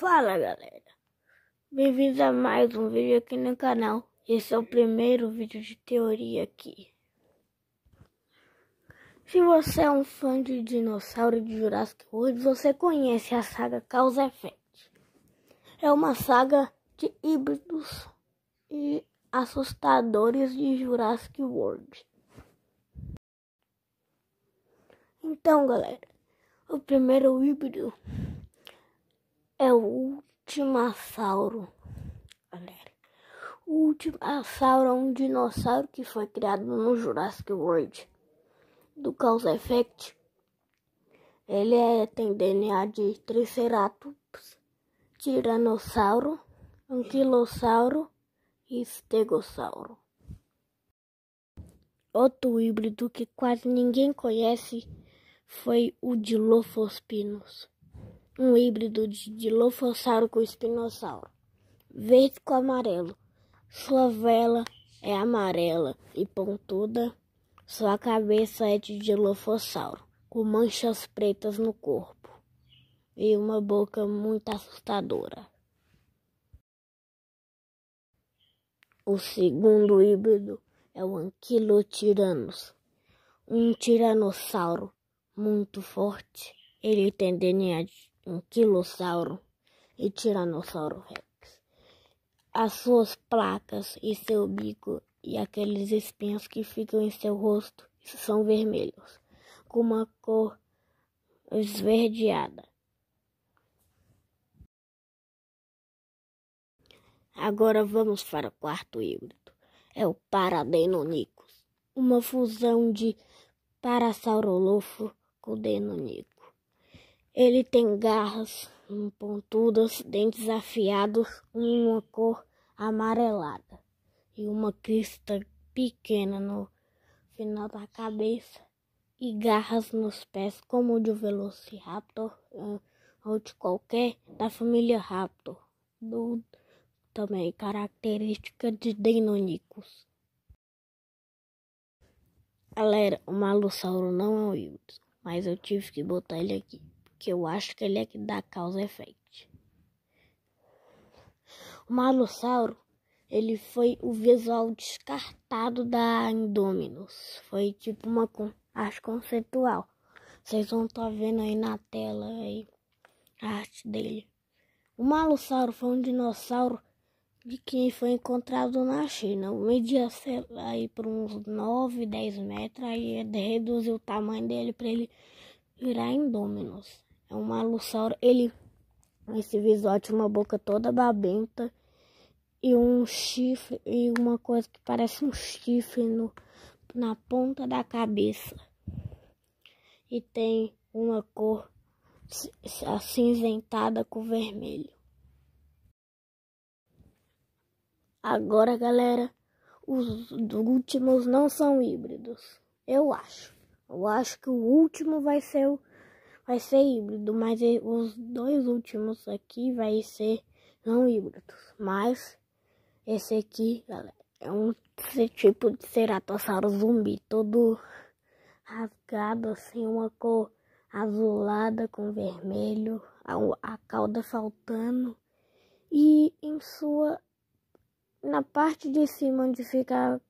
Fala galera, bem-vindos a mais um vídeo aqui no canal. Esse é o primeiro vídeo de teoria aqui. Se você é um fã de dinossauro de Jurassic World, você conhece a saga Causa Effect. É uma saga de híbridos e assustadores de Jurassic World. Então, galera, o primeiro híbrido é o Ultimassauro. Galera, o Ultimassauro é um dinossauro que foi criado no Jurassic World do Cause Effect. Ele é, tem DNA de Triceratops, Tiranossauro, Anquilossauro e Stegossauro. Outro híbrido que quase ninguém conhece foi o Dilophospinus um híbrido de Dilophosaurus com espinossauro, verde com amarelo. Sua vela é amarela e pontuda, sua cabeça é de Dilophosaurus, com manchas pretas no corpo e uma boca muito assustadora. O segundo híbrido é o Anquilotiranus, um tiranossauro muito forte. Ele tem DNA de um quilossauro e tiranossauro rex. As suas placas e seu bico e aqueles espinhos que ficam em seu rosto são vermelhos, com uma cor esverdeada. Agora vamos para o quarto híbrido. É o Paradenonicus, uma fusão de Parasaurolofo com Denonicus. Ele tem garras pontudas, dentes afiados, uma cor amarelada e uma crista pequena no final da cabeça e garras nos pés, como o de Velociraptor ou de qualquer da família Raptor, do, também característica de Deinonychus. Galera, o Malossauro não é o híbrido, mas eu tive que botar ele aqui que eu acho que ele é que dá causa e efeito. O Malossauro, ele foi o visual descartado da Indominus. Foi tipo uma arte conceitual. Vocês vão estar tá vendo aí na tela aí, a arte dele. O Malossauro foi um dinossauro de que foi encontrado na China. media aí por uns 9, 10 metros, aí reduziu o tamanho dele para ele virar Indominus. É um malussauro. Ele. Esse visual tinha uma boca toda babenta. E um chifre. E uma coisa que parece um chifre no, na ponta da cabeça. E tem uma cor acinzentada com vermelho. Agora, galera, os últimos não são híbridos. Eu acho. Eu acho que o último vai ser o vai ser híbrido, mas os dois últimos aqui vai ser não híbridos. Mas esse aqui, galera, é um tipo de ceratossauro zumbi, todo rasgado, assim, uma cor azulada com vermelho, a, a cauda faltando. E em sua. Na parte de cima onde fica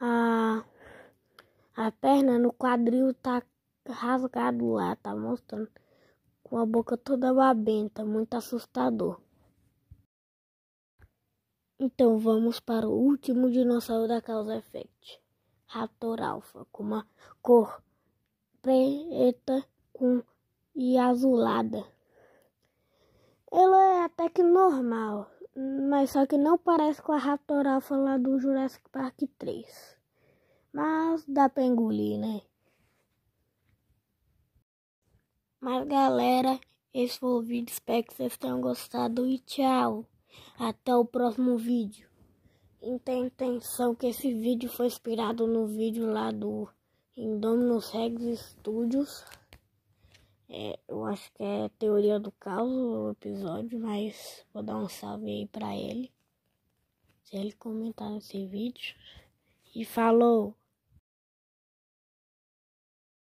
a, a perna, no quadril tá rasgado lá, tá mostrando. Com a boca toda babenta, muito assustador. Então vamos para o último dinossauro da causa effect. Raptor alfa, com uma cor preta com e azulada. Ela é até que normal, mas só que não parece com a Raptor Alpha lá do Jurassic Park 3. Mas dá pra engolir, né? Mas galera, esse foi o vídeo. Espero que vocês tenham gostado e tchau. Até o próximo vídeo. E tem intenção que esse vídeo foi inspirado no vídeo lá do Indominus Rex Studios. É, eu acho que é Teoria do Caos o episódio, mas vou dar um salve aí pra ele. Se ele comentar nesse vídeo. E falou!